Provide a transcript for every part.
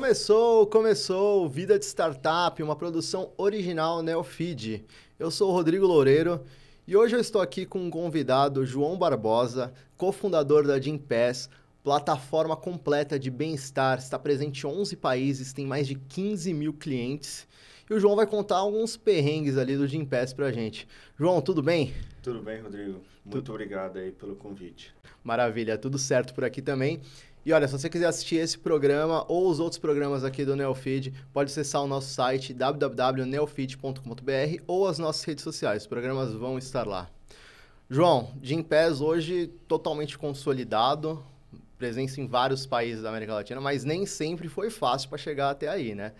Começou, começou! Vida de Startup, uma produção original Neofeed. Eu sou o Rodrigo Loureiro e hoje eu estou aqui com um convidado, João Barbosa, cofundador da Gimpass, plataforma completa de bem-estar, está presente em 11 países, tem mais de 15 mil clientes. E o João vai contar alguns perrengues ali do Gimpass a gente. João, tudo bem? Tudo bem, Rodrigo. Muito tu... obrigado aí pelo convite. Maravilha, tudo certo por aqui também. E olha, se você quiser assistir esse programa ou os outros programas aqui do Neofeed, pode acessar o nosso site www.neofeed.com.br ou as nossas redes sociais. Os programas vão estar lá. João, Jim Pés hoje totalmente consolidado, presença em vários países da América Latina, mas nem sempre foi fácil para chegar até aí, né?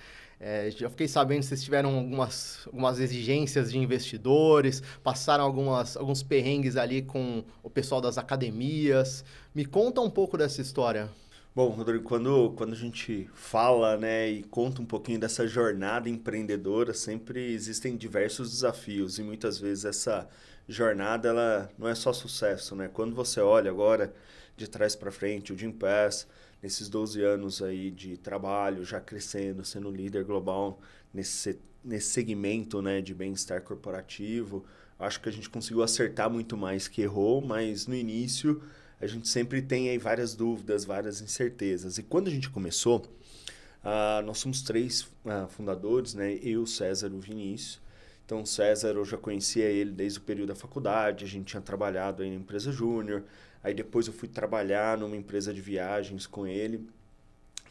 É, já fiquei sabendo que vocês tiveram algumas, algumas exigências de investidores, passaram algumas, alguns perrengues ali com o pessoal das academias. Me conta um pouco dessa história. Bom, Rodrigo, quando, quando a gente fala né, e conta um pouquinho dessa jornada empreendedora, sempre existem diversos desafios e muitas vezes essa jornada ela não é só sucesso. Né? Quando você olha agora de trás para frente, o Jim Pass, nesses 12 anos aí de trabalho, já crescendo, sendo líder global nesse, nesse segmento né, de bem-estar corporativo, acho que a gente conseguiu acertar muito mais que errou, mas no início a gente sempre tem aí várias dúvidas, várias incertezas. E quando a gente começou, ah, nós somos três ah, fundadores, né? Eu, César e o Vinícius. Então, o César, eu já conhecia ele desde o período da faculdade, a gente tinha trabalhado aí na empresa júnior, Aí depois eu fui trabalhar numa empresa de viagens com ele.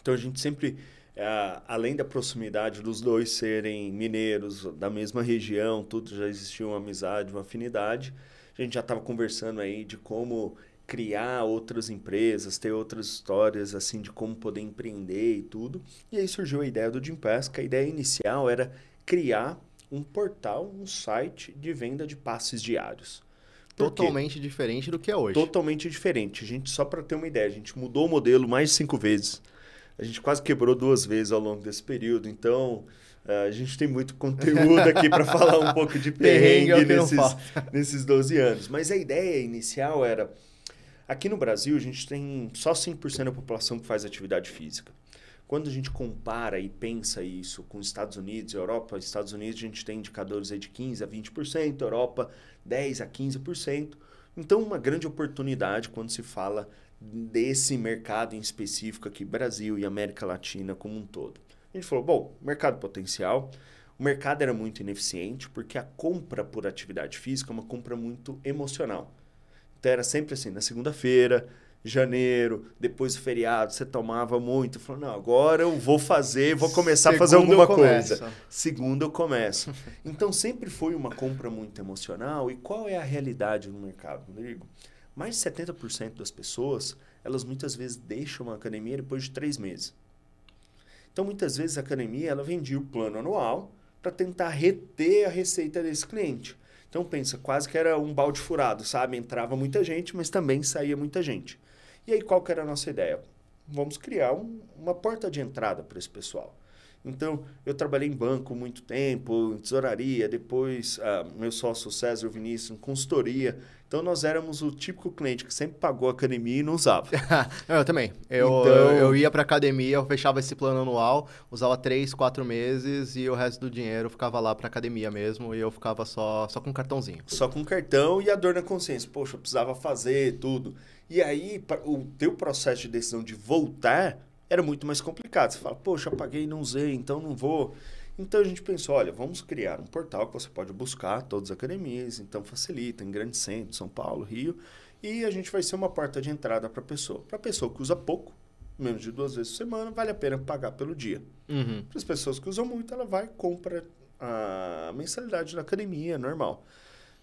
Então a gente sempre, eh, além da proximidade dos dois serem mineiros, da mesma região, tudo já existia uma amizade, uma afinidade. A gente já estava conversando aí de como criar outras empresas, ter outras histórias assim de como poder empreender e tudo. E aí surgiu a ideia do Gimpask. A ideia inicial era criar um portal, um site de venda de passes diários. Totalmente diferente do que é hoje. Totalmente diferente. A gente, só para ter uma ideia, a gente mudou o modelo mais de cinco vezes. A gente quase quebrou duas vezes ao longo desse período. Então, eh, a gente tem muito conteúdo aqui para falar um pouco de perrengue é nesses, nesses 12 anos. Mas a ideia inicial era: aqui no Brasil, a gente tem só 5% da população que faz atividade física. Quando a gente compara e pensa isso com Estados Unidos, Europa, Estados Unidos a gente tem indicadores aí de 15 a 20%, Europa 10 a 15%. Então, uma grande oportunidade quando se fala desse mercado em específico aqui, Brasil e América Latina como um todo. A gente falou, bom, mercado potencial. O mercado era muito ineficiente porque a compra por atividade física é uma compra muito emocional. Então era sempre assim, na segunda-feira, janeiro, depois do feriado, você tomava muito. Falou, não, agora eu vou fazer, vou começar a fazer alguma coisa. Segunda eu começo. então sempre foi uma compra muito emocional. E qual é a realidade no mercado, Rodrigo? Mais de 70% das pessoas, elas muitas vezes deixam a academia depois de três meses. Então muitas vezes a academia, ela vendia o plano anual para tentar reter a receita desse cliente. Então pensa, quase que era um balde furado, sabe? Entrava muita gente, mas também saía muita gente. E aí, qual que era a nossa ideia? Vamos criar um, uma porta de entrada para esse pessoal. Então, eu trabalhei em banco muito tempo, em tesouraria, depois ah, meu sócio César Vinícius em consultoria. Então, nós éramos o típico cliente que sempre pagou a academia e não usava. eu também. Eu, então... eu, eu ia para academia, eu fechava esse plano anual, usava três, quatro meses e o resto do dinheiro ficava lá para academia mesmo e eu ficava só, só com cartãozinho. Só com cartão e a dor na consciência. Poxa, eu precisava fazer tudo. E aí, o teu processo de decisão de voltar era muito mais complicado. Você fala, poxa, paguei e não usei, então não vou. Então a gente pensou, olha, vamos criar um portal que você pode buscar todas as academias, então facilita em grandes centros, São Paulo, Rio, e a gente vai ser uma porta de entrada para a pessoa. Para a pessoa que usa pouco, menos de duas vezes por semana, vale a pena pagar pelo dia. Uhum. Para as pessoas que usam muito, ela vai e compra a mensalidade da academia, normal.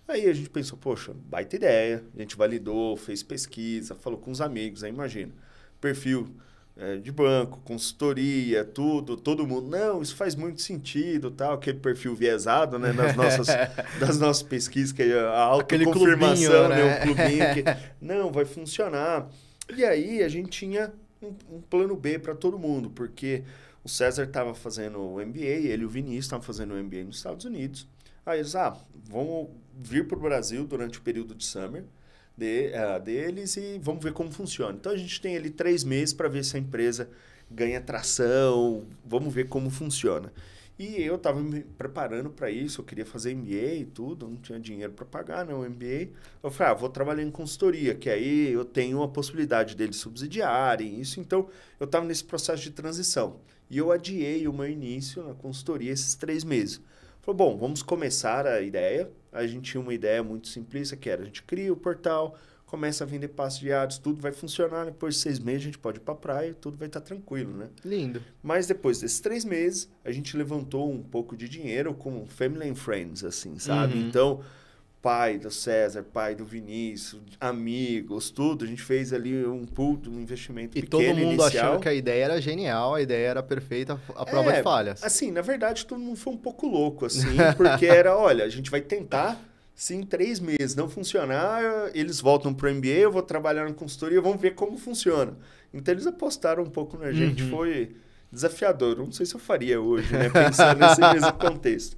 Aí a gente pensou, poxa, baita ideia. A gente validou, fez pesquisa, falou com os amigos, aí imagina. Perfil eh, de banco, consultoria, tudo, todo mundo. Não, isso faz muito sentido, tal, aquele perfil viesado, né? Nas nossas, das nossas pesquisas, que é a autoconfirmação, né? né? O clubinho que, não, vai funcionar. E aí a gente tinha um, um plano B para todo mundo, porque o César estava fazendo o MBA, ele e o Vinícius estavam fazendo o MBA nos Estados Unidos. Aí eles, ah, vamos vir para o Brasil durante o período de summer de, uh, deles e vamos ver como funciona. Então a gente tem ali três meses para ver se a empresa ganha tração, vamos ver como funciona. E eu estava me preparando para isso, eu queria fazer MBA e tudo, não tinha dinheiro para pagar, né, o MBA. Eu falei, ah, vou trabalhar em consultoria, que aí eu tenho a possibilidade deles subsidiarem isso. Então, eu estava nesse processo de transição. E eu adiei o meu início na consultoria esses três meses. Falou, bom, vamos começar a ideia. A gente tinha uma ideia muito simplista, que era a gente cria o portal, começa a vender passos diários, tudo vai funcionar. Depois de seis meses, a gente pode ir para a praia, tudo vai estar tá tranquilo, né? Lindo. Mas depois desses três meses, a gente levantou um pouco de dinheiro com family and friends, assim, sabe? Uhum. Então, pai do César, pai do Vinícius, amigos, tudo. A gente fez ali um pool, um investimento e pequeno E todo mundo inicial. achando que a ideia era genial, a ideia era perfeita, a prova é, de falhas. Assim, na verdade, todo mundo foi um pouco louco, assim, porque era, olha, a gente vai tentar, se em três meses não funcionar, eles voltam para o MBA, eu vou trabalhar na consultoria, vamos ver como funciona. Então, eles apostaram um pouco na gente, uhum. foi desafiador. Não sei se eu faria hoje, né, pensando nesse mesmo contexto.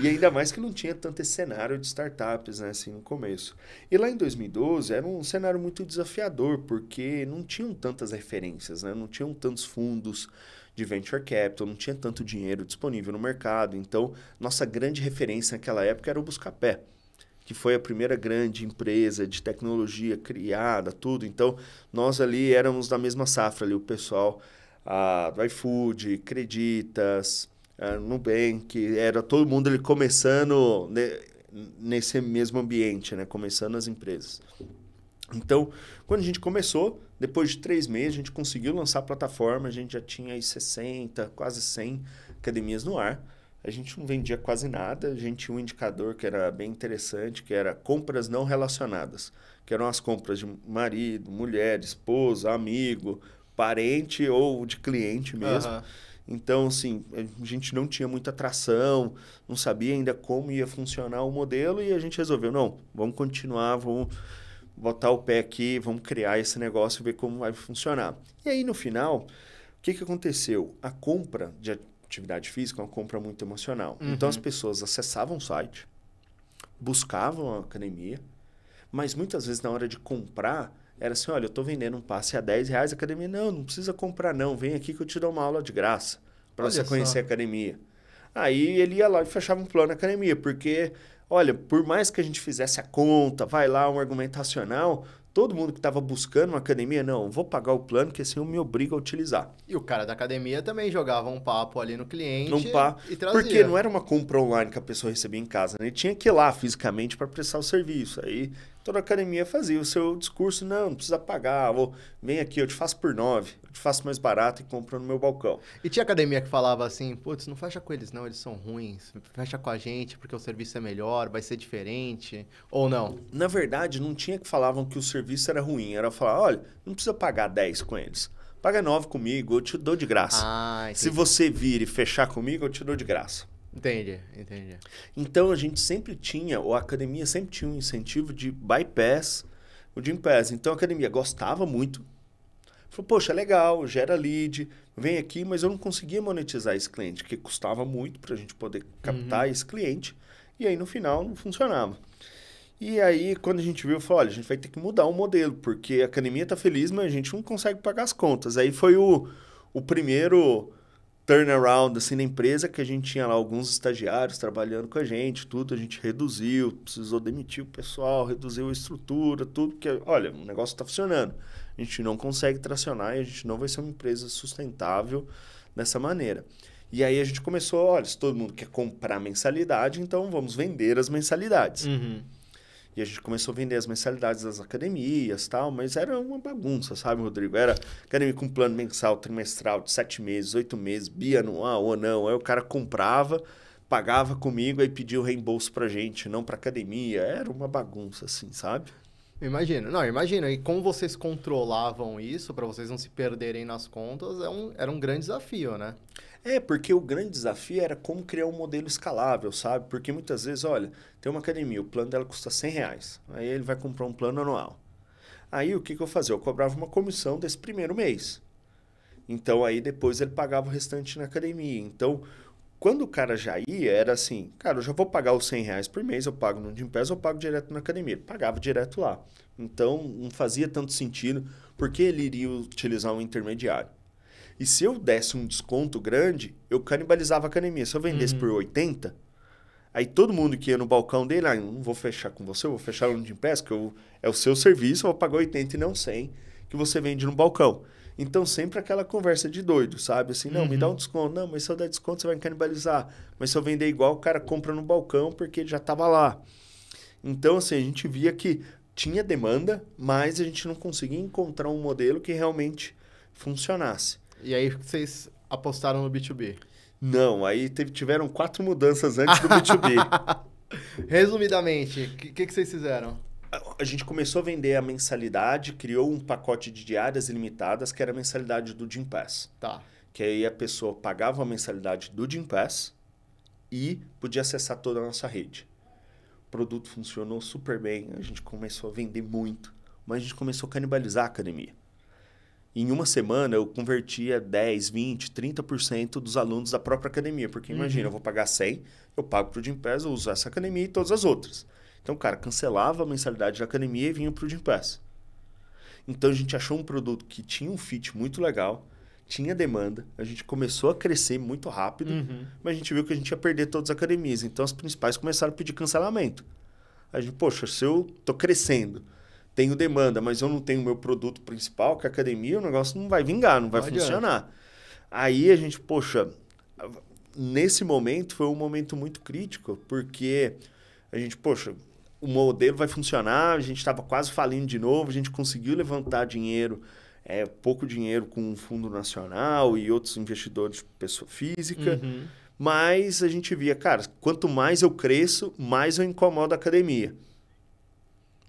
E ainda mais que não tinha tanto esse cenário de startups, né, assim, no começo. E lá em 2012 era um cenário muito desafiador, porque não tinham tantas referências, né? Não tinham tantos fundos de venture capital, não tinha tanto dinheiro disponível no mercado. Então, nossa grande referência naquela época era o Buscapé que foi a primeira grande empresa de tecnologia criada, tudo. Então, nós ali éramos da mesma safra ali, o pessoal a ah, do iFood, Creditas, é, no Nubank, era todo mundo ele começando né, nesse mesmo ambiente, né? Começando as empresas. Então, quando a gente começou, depois de três meses, a gente conseguiu lançar a plataforma, a gente já tinha aí 60, quase 100 academias no ar. A gente não vendia quase nada, a gente tinha um indicador que era bem interessante, que era compras não relacionadas, que eram as compras de marido, mulher, esposa, amigo, parente ou de cliente mesmo. Uhum. Então, assim, eh, a gente não tinha muita tração não sabia ainda como ia funcionar o modelo e a gente resolveu, não, vamos continuar, vamos botar o pé aqui, vamos criar esse negócio e ver como vai funcionar. E aí, no final, o que, que aconteceu? A compra de atividade física é uma compra muito emocional. Então, uhum. Então, as pessoas acessavam o site, buscavam a academia, mas muitas vezes na hora de comprar, era assim, olha, eu estou vendendo um passe a 10 reais, a academia, não, não precisa comprar não, vem aqui que eu te dou uma aula de graça, para você só. conhecer a academia. Aí ele ia lá e fechava um plano na academia, porque, olha, por mais que a gente fizesse a conta, vai lá um argumentacional, todo mundo que estava buscando uma academia, não, vou pagar o plano, que assim eu me obrigo a utilizar. E o cara da academia também jogava um papo ali no cliente um papo, e trazia. Porque não era uma compra online que a pessoa recebia em casa, né? Ele tinha que ir lá fisicamente para prestar o serviço. Aí toda academia fazia o seu discurso, não, não precisa pagar, vou, vem aqui, eu te faço por nove, eu te faço mais barato e compro no meu balcão. E tinha academia que falava assim, putz, não fecha com eles não, eles são ruins, fecha com a gente porque o serviço é melhor, vai ser diferente, ou não? Na verdade, não tinha que falavam que o serviço era ruim, era falar, olha, não precisa pagar dez com eles, paga nove comigo, eu te dou de graça. Ah, Se você vir e fechar comigo, eu te dou de graça. Entendi, entendi. Então a gente sempre tinha, ou a academia sempre tinha um incentivo de bypass o Jim Pass. Então a academia gostava muito. Falou, poxa, legal, gera lead, vem aqui, mas eu não conseguia monetizar esse cliente, que custava muito para a gente poder captar uhum. esse cliente. E aí no final não funcionava. E aí, quando a gente viu, falou: olha, a gente vai ter que mudar o modelo, porque a academia está feliz, mas a gente não consegue pagar as contas. Aí foi o, o primeiro turnaround assim na empresa que a gente tinha lá alguns estagiários trabalhando com a gente, tudo a gente reduziu, precisou demitir o pessoal, reduziu a estrutura, tudo que olha, o negócio está funcionando. A gente não consegue tracionar e a gente não vai ser uma empresa sustentável dessa maneira. E aí a gente começou, olha, se todo mundo quer comprar mensalidade, então vamos vender as mensalidades. Uhum. E a gente começou a vender as mensalidades das academias tal, mas era uma bagunça, sabe, Rodrigo? Era academia com plano mensal, trimestral, de sete meses, oito meses, bianual ou não. Aí o cara comprava, pagava comigo, aí pedia o reembolso pra gente, não pra academia. Era uma bagunça, assim, sabe? Imagino, não, imagina. E como vocês controlavam isso, para vocês não se perderem nas contas, é um, era um grande desafio, né? É, porque o grande desafio era como criar um modelo escalável, sabe? Porque muitas vezes, olha, tem uma academia, o plano dela custa 100 reais. Aí ele vai comprar um plano anual. Aí o que, que eu fazia? Eu cobrava uma comissão desse primeiro mês. Então aí depois ele pagava o restante na academia. Então, quando o cara já ia, era assim, cara, eu já vou pagar os 100 reais por mês, eu pago no Gympass, eu pago direto na academia. Ele pagava direto lá. Então, não fazia tanto sentido, porque ele iria utilizar um intermediário. E se eu desse um desconto grande, eu canibalizava a academia. Se eu vendesse uhum. por 80, aí todo mundo que ia no balcão dele, ah, não vou fechar com você, eu vou fechar no de Pass, que eu, é o seu serviço, eu vou pagar 80 e não 100 que você vende no balcão. Então, sempre aquela conversa de doido, sabe? Assim, não, uhum. me dá um uhum. desconto. Não, mas se eu der desconto, você vai me canibalizar. Mas se eu vender igual, o cara compra no balcão porque ele já estava lá. Então, assim, a gente via que tinha demanda, mas a gente não conseguia encontrar um modelo que realmente funcionasse. E aí vocês apostaram no B2B? Não, aí teve, tiveram quatro mudanças antes do B2B. Resumidamente, o que, que vocês fizeram? A gente começou a vender a mensalidade, criou um pacote de diárias ilimitadas, que era a mensalidade do Gym Pass. Tá. Que aí a pessoa pagava a mensalidade do Gym Pass e podia acessar toda a nossa rede. O produto funcionou super bem, a gente começou a vender muito, mas a gente começou a canibalizar a academia em uma semana eu convertia 10, 20, 30% dos alunos da própria academia. Porque uhum. imagina, eu vou pagar 100, eu pago para o Gympass, eu uso essa academia e todas as outras. Então, cara, cancelava a mensalidade da academia e vinha para o Gympass. Então, a gente achou um produto que tinha um fit muito legal, tinha demanda, a gente começou a crescer muito rápido, uhum. mas a gente viu que a gente ia perder todas as academias. Então, as principais começaram a pedir cancelamento. A gente, poxa, se eu estou crescendo tenho demanda, mas eu não tenho meu produto principal, que é a academia, o negócio não vai vingar, não vai funcionar. Aí a gente, poxa, nesse momento foi um momento muito crítico, porque a gente, poxa, o modelo vai funcionar, a gente estava quase falindo de novo, a gente conseguiu levantar dinheiro, é, pouco dinheiro com o Fundo Nacional e outros investidores de pessoa física. Uhum. Mas a gente via, cara, quanto mais eu cresço, mais eu incomodo a academia.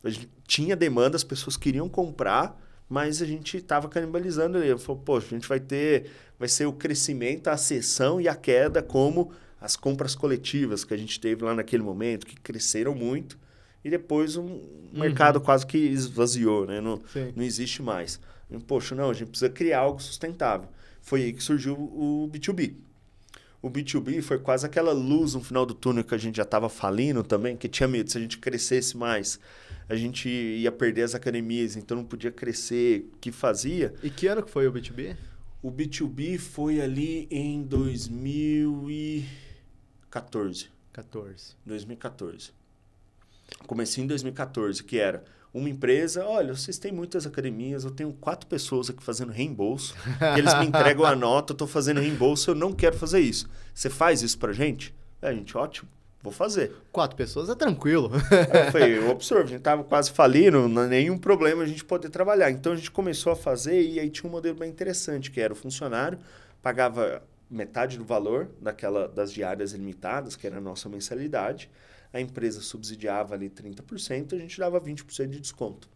A gente tinha demanda, as pessoas queriam comprar, mas a gente estava canibalizando ele. Falou, poxa, a gente vai ter, vai ser o crescimento, a sessão e a queda como as compras coletivas que a gente teve lá naquele momento, que cresceram muito, e depois o um uhum. mercado quase que esvaziou, né? Não, não existe mais. E, poxa, não, a gente precisa criar algo sustentável. Foi aí que surgiu o B2B. O B2B foi quase aquela luz no final do túnel que a gente já estava falindo também, que tinha medo se a gente crescesse mais a gente ia perder as academias, então não podia crescer, que fazia. E que ano que foi o B2B? O B2B foi ali em 2014. 14. 2014. Comecei em 2014, que era uma empresa, olha, vocês têm muitas academias, eu tenho quatro pessoas aqui fazendo reembolso, eles me entregam a nota, eu estou fazendo reembolso, eu não quero fazer isso. Você faz isso para gente? É, gente, ótimo vou fazer. Quatro pessoas é tranquilo. foi, o absorvo, a gente tava quase falindo, não é nenhum problema a gente poder trabalhar. Então a gente começou a fazer e aí tinha um modelo bem interessante, que era o funcionário pagava metade do valor daquela das diárias limitadas, que era a nossa mensalidade. A empresa subsidiava ali 30%, a gente dava 20% de desconto.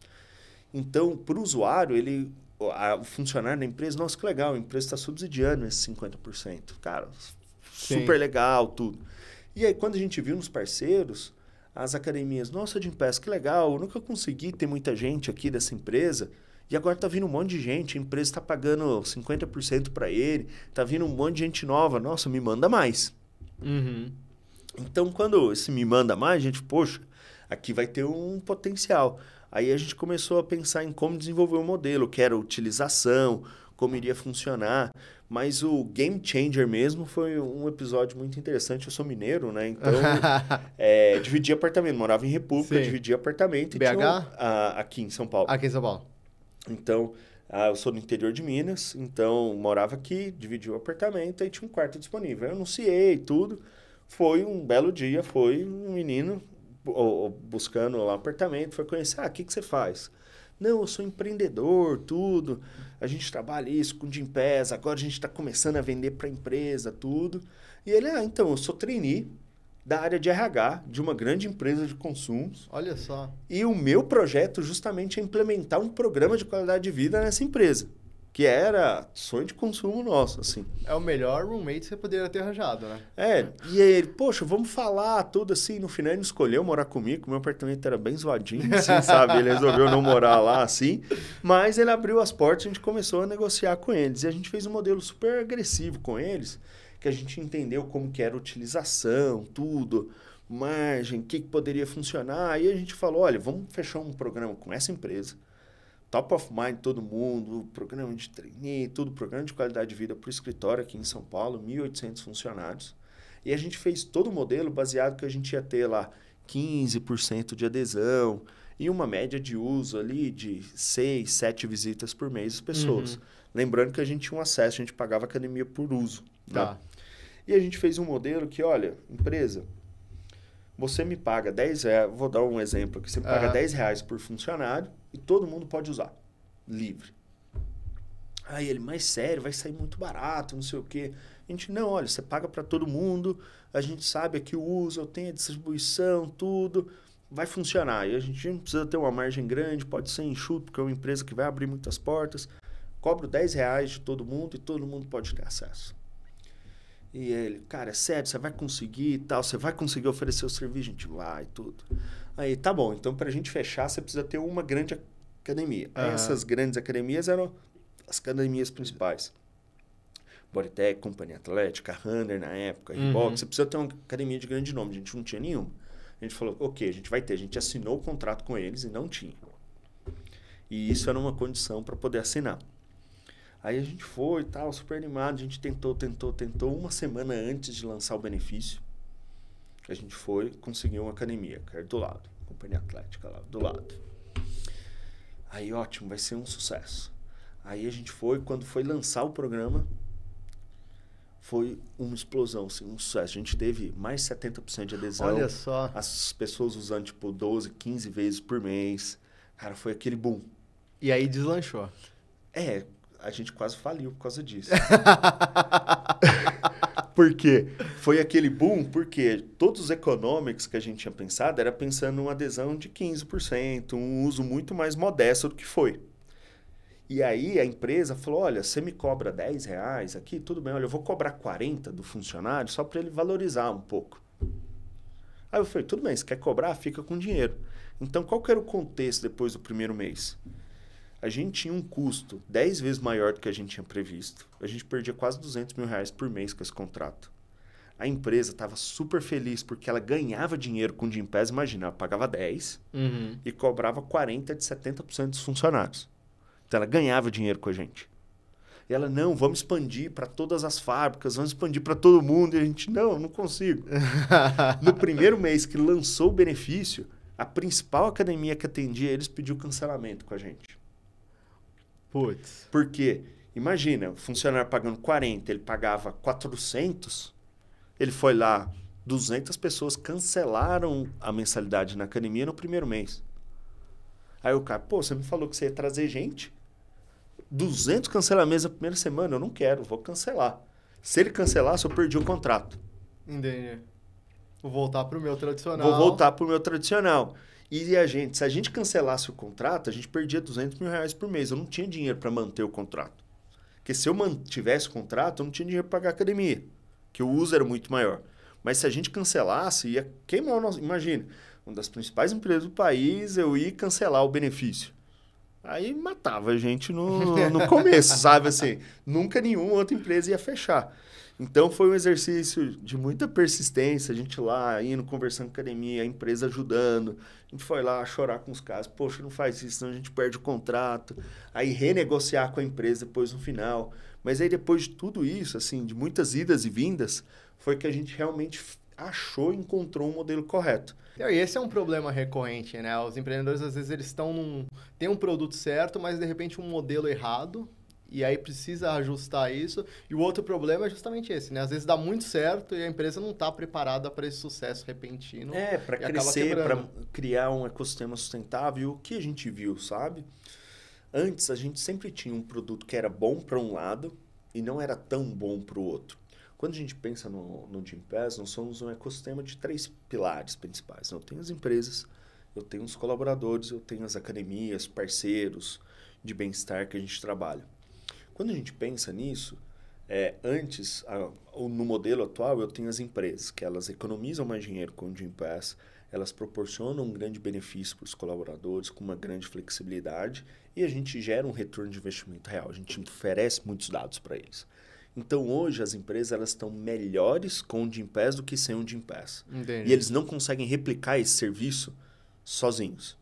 Então, para o usuário, ele o funcionário da empresa, nossa, que legal, a empresa está subsidiando esses 50%. Cara, Sim. super legal, tudo. E aí, quando a gente viu nos parceiros, as academias, nossa, de Gimpass, que legal, eu nunca consegui ter muita gente aqui dessa empresa. E agora tá vindo um monte de gente, a empresa está pagando 50% para ele, tá vindo um monte de gente nova, nossa, me manda mais. Uhum. Então, quando esse me manda mais, a gente, poxa, aqui vai ter um potencial. Aí a gente começou a pensar em como desenvolver o um modelo, que era utilização, como iria funcionar. Mas o Game Changer mesmo foi um episódio muito interessante. Eu sou mineiro, né? Então, é, dividi apartamento. Morava em República, Sim. dividi apartamento. BH? Um, a, aqui em São Paulo. Aqui em São Paulo. Então, ah, eu sou do interior de Minas, então morava aqui, dividi o apartamento e tinha um quarto disponível. Eu anunciei tudo. Foi um belo dia, foi um menino ou, buscando lá um apartamento, foi conhecer, ah, o que, que você faz? Não, eu sou empreendedor, tudo a gente trabalha isso com Jim Pass, agora a gente está começando a vender para empresa, tudo. E ele, ah, então, eu sou trainee da área de RH de uma grande empresa de consumos. Olha só. E o meu projeto justamente é implementar um programa de qualidade de vida nessa empresa que era sonho de consumo nosso, assim. É o melhor roommate que você poderia ter arranjado, né? É, e ele, poxa, vamos falar tudo assim. No final ele escolheu morar comigo, meu apartamento era bem zoadinho, assim, sabe? Ele resolveu não morar lá, assim. Mas ele abriu as portas, a gente começou a negociar com eles. E a gente fez um modelo super agressivo com eles, que a gente entendeu como que era a utilização, tudo margem, o que, que poderia funcionar. Aí a gente falou, olha, vamos fechar um programa com essa empresa top of mind todo mundo, programa de treinamento, tudo, programa de qualidade de vida para o escritório aqui em São Paulo, 1.800 funcionários. E a gente fez todo o modelo baseado que a gente ia ter lá 15% de adesão e uma média de uso ali de 6, 7 visitas por mês as pessoas. Uhum. Lembrando que a gente tinha um acesso, a gente pagava academia por uso. Tá? tá? E a gente fez um modelo que, olha, empresa, você me paga 10 reais, vou dar um exemplo aqui, você me paga uhum. 10 reais por funcionário e todo mundo pode usar, livre. Aí ele, mas sério, vai sair muito barato, não sei o quê. A gente, não, olha, você paga para todo mundo, a gente sabe aqui o uso, eu tenho a distribuição, tudo, vai funcionar. E a gente não precisa ter uma margem grande, pode ser enxuto, porque é uma empresa que vai abrir muitas portas. Cobro 10 reais de todo mundo e todo mundo pode ter acesso. E ele, cara, é sério, você vai conseguir e tal, você vai conseguir oferecer o serviço, a gente vai e tudo. Aí, tá bom, então para a gente fechar, você precisa ter uma grande academia. Uhum. Essas grandes academias eram as academias principais. Bodytech, Companhia Atlética, Hunter na época, uhum. você precisa ter uma academia de grande nome, a gente não tinha nenhuma. A gente falou, ok, a gente vai ter, a gente assinou o contrato com eles e não tinha. E isso era uma condição para poder assinar. Aí a gente foi e tal, super animado. A gente tentou, tentou, tentou. Uma semana antes de lançar o benefício, a gente foi, conseguiu uma academia, que era do lado, companhia atlética lá, do lado. Aí, ótimo, vai ser um sucesso. Aí a gente foi, quando foi lançar o programa, foi uma explosão, assim, um sucesso. A gente teve mais 70% de adesão. Olha só. As pessoas usando, tipo, 12, 15 vezes por mês. Cara, foi aquele boom. E aí deslanchou. É, a gente quase faliu por causa disso. por quê? Foi aquele boom porque todos os econômicos que a gente tinha pensado era pensando uma adesão de 15%, um uso muito mais modesto do que foi. E aí a empresa falou, olha, você me cobra 10 reais aqui, tudo bem, olha, eu vou cobrar 40 do funcionário só para ele valorizar um pouco. Aí eu falei, tudo bem, se quer cobrar? Fica com dinheiro. Então, qual que era o contexto depois do primeiro mês? a gente tinha um custo 10 vezes maior do que a gente tinha previsto. A gente perdia quase 200 mil reais por mês com esse contrato. A empresa estava super feliz porque ela ganhava dinheiro com o Gimpass. Imagina, ela pagava 10 uhum. e cobrava 40% de 70% dos funcionários. Então ela ganhava dinheiro com a gente. E ela, não, vamos expandir para todas as fábricas, vamos expandir para todo mundo. E a gente, não, não consigo. no primeiro mês que lançou o benefício, a principal academia que atendia eles pediu cancelamento com a gente. Putz. Porque, imagina, o funcionário pagando 40, ele pagava 400, ele foi lá, 200 pessoas cancelaram a mensalidade na academia no primeiro mês. Aí o cara, pô, você me falou que você ia trazer gente? 200 cancelamentos na primeira semana, eu não quero, vou cancelar. Se ele cancelasse, eu perdi o contrato. Entendi. Vou voltar pro meu tradicional. Vou voltar pro meu tradicional. E a gente, se a gente cancelasse o contrato, a gente perdia 200 mil reais por mês. Eu não tinha dinheiro para manter o contrato. Porque se eu mantivesse o contrato, eu não tinha dinheiro para pagar a academia, que o uso era muito maior. Mas se a gente cancelasse, ia queimar o nosso... Imagina, uma das principais empresas do país, eu ia cancelar o benefício. Aí matava a gente no, no começo, sabe assim? Nunca nenhuma outra empresa ia fechar. Então foi um exercício de muita persistência, a gente lá indo, conversando com a academia, a empresa ajudando. A gente foi lá chorar com os caras, poxa, não faz isso, senão a gente perde o contrato. Aí renegociar com a empresa depois no final. Mas aí depois de tudo isso, assim, de muitas idas e vindas, foi que a gente realmente achou e encontrou o um modelo correto. E esse é um problema recorrente, né? Os empreendedores às vezes eles estão num tem um produto certo, mas de repente um modelo errado e aí precisa ajustar isso. E o outro problema é justamente esse, né? Às vezes dá muito certo e a empresa não está preparada para esse sucesso repentino. É, para crescer, para criar um ecossistema sustentável, o que a gente viu, sabe? Antes a gente sempre tinha um produto que era bom para um lado e não era tão bom para o outro. Quando a gente pensa no, no Gympass, nós somos um ecossistema de três pilares principais. Eu tenho as empresas, eu tenho os colaboradores, eu tenho as academias, parceiros de bem-estar que a gente trabalha. Quando a gente pensa nisso, é, antes, a, ou no modelo atual, eu tenho as empresas, que elas economizam mais dinheiro com o Jim Pass, elas proporcionam um grande benefício para os colaboradores, com uma grande flexibilidade, e a gente gera um retorno de investimento real, a gente oferece muitos dados para eles. Então, hoje, as empresas elas estão melhores com o Jim Pass do que sem o Jim Pass. Entendi. E eles não conseguem replicar esse serviço sozinhos,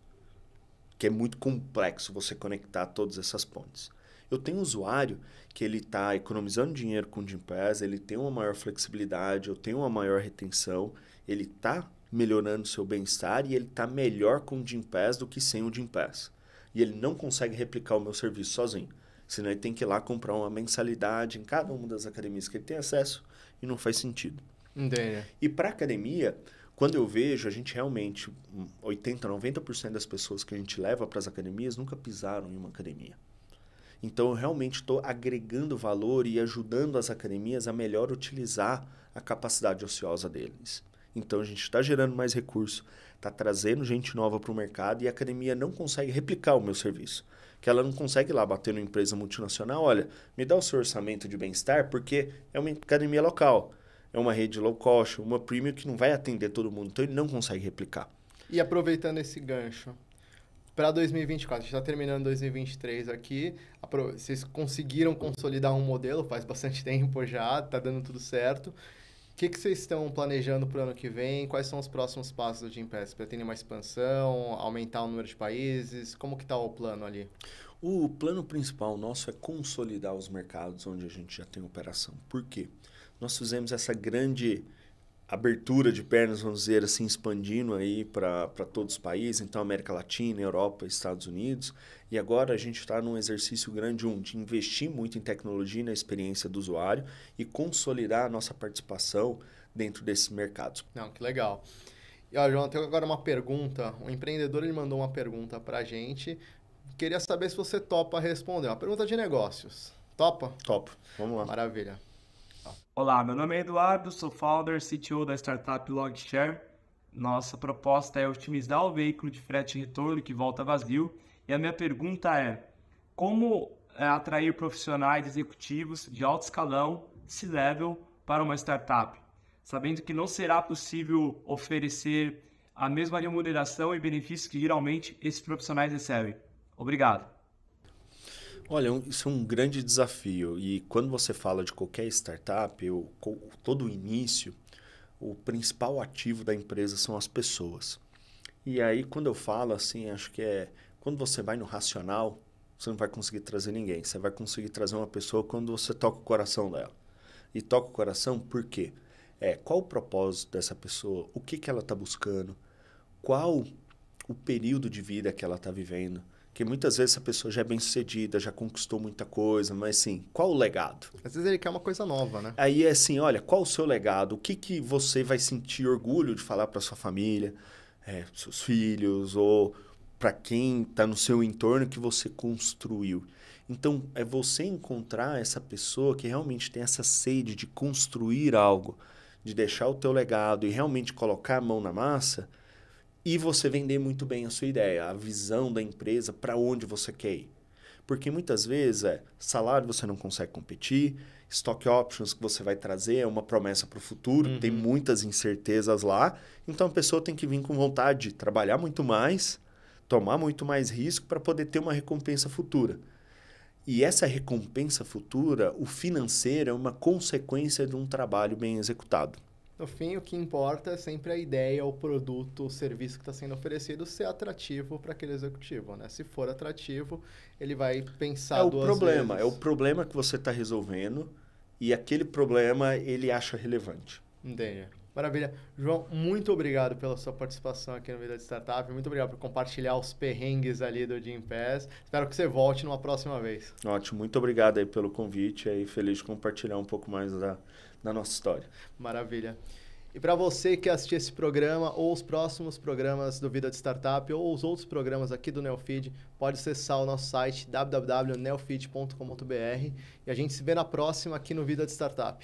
que é muito complexo você conectar todas essas pontes. Eu tenho um usuário que ele está economizando dinheiro com o Gympass, ele tem uma maior flexibilidade, eu tenho uma maior retenção, ele está melhorando seu bem-estar e ele está melhor com o Gympass do que sem o Gympass. E ele não consegue replicar o meu serviço sozinho. Senão ele tem que ir lá comprar uma mensalidade em cada uma das academias que ele tem acesso e não faz sentido. Entendi. E para academia, quando eu vejo, a gente realmente, 80, 90% das pessoas que a gente leva para as academias nunca pisaram em uma academia. Então, eu realmente estou agregando valor e ajudando as academias a melhor utilizar a capacidade ociosa deles. Então, a gente está gerando mais recurso, está trazendo gente nova para o mercado e a academia não consegue replicar o meu serviço. Que ela não consegue lá bater numa empresa multinacional, olha, me dá o seu orçamento de bem-estar, porque é uma academia local, é uma rede low cost, uma premium que não vai atender todo mundo, então ele não consegue replicar. E aproveitando esse gancho, para 2024. A gente está terminando 2023 aqui. Vocês conseguiram consolidar um modelo faz bastante tempo já, está dando tudo certo. O que, que vocês estão planejando para o ano que vem? Quais são os próximos passos do Gimpass? Pretendem uma expansão, aumentar o número de países? Como que está o plano ali? O plano principal nosso é consolidar os mercados onde a gente já tem operação. Por quê? Nós fizemos essa grande abertura de pernas, vamos dizer assim, expandindo aí para todos os países, então América Latina, Europa, Estados Unidos. E agora a gente está num exercício grande um, de investir muito em tecnologia e na experiência do usuário e consolidar a nossa participação dentro desses mercados. Não, que legal. E, ó, João, tem agora uma pergunta. Um empreendedor ele mandou uma pergunta para a gente. Queria saber se você topa responder. Uma pergunta de negócios. Topa? Topo. Vamos lá. Maravilha. Olá, meu nome é Eduardo, sou founder CTO da startup Logshare. Nossa proposta é otimizar o veículo de frete retorno que volta vazio. E a minha pergunta é: como é, atrair profissionais executivos de alto escalão, se level para uma startup? Sabendo que não será possível oferecer a mesma remuneração e benefícios que geralmente esses profissionais recebem. Obrigado. Olha, é um, isso é um grande desafio. E quando você fala de qualquer startup, eu, todo o início, o principal ativo da empresa são as pessoas. E aí, quando eu falo assim, acho que é. Quando você vai no racional, você não vai conseguir trazer ninguém. Você vai conseguir trazer uma pessoa quando você toca o coração dela. E toca o coração por quê? É, qual o propósito dessa pessoa? O que, que ela está buscando? Qual o período de vida que ela está vivendo? Porque muitas vezes a pessoa já é bem sucedida, já conquistou muita coisa, mas assim, qual o legado? Às vezes ele quer uma coisa nova, né? Aí é assim, olha, qual o seu legado? O que, que você vai sentir orgulho de falar para sua família, é, seus filhos, ou para quem está no seu entorno que você construiu? Então, é você encontrar essa pessoa que realmente tem essa sede de construir algo, de deixar o teu legado e realmente colocar a mão na massa e você vender muito bem a sua ideia, a visão da empresa para onde você quer ir. Porque muitas vezes é salário você não consegue competir, stock options que você vai trazer é uma promessa para o futuro, uhum. tem muitas incertezas lá. Então a pessoa tem que vir com vontade de trabalhar muito mais, tomar muito mais risco para poder ter uma recompensa futura. E essa recompensa futura, o financeiro, é uma consequência de um trabalho bem executado. No fim, o que importa é sempre a ideia, o produto, o serviço que está sendo oferecido ser atrativo para aquele executivo, né? Se for atrativo, ele vai pensar é o problema, vezes. é o problema que você está resolvendo e aquele problema ele acha relevante. Entendi. Maravilha. João, muito obrigado pela sua participação aqui no Vida de Startup. Muito obrigado por compartilhar os perrengues ali do Jim Pass. Espero que você volte numa próxima vez. Ótimo. Muito obrigado aí pelo convite. Aí feliz de compartilhar um pouco mais da, na nossa história. Maravilha. E para você que assistir esse programa ou os próximos programas do Vida de Startup ou os outros programas aqui do Neofeed, pode acessar o nosso site www.neofeed.com.br e a gente se vê na próxima aqui no Vida de Startup.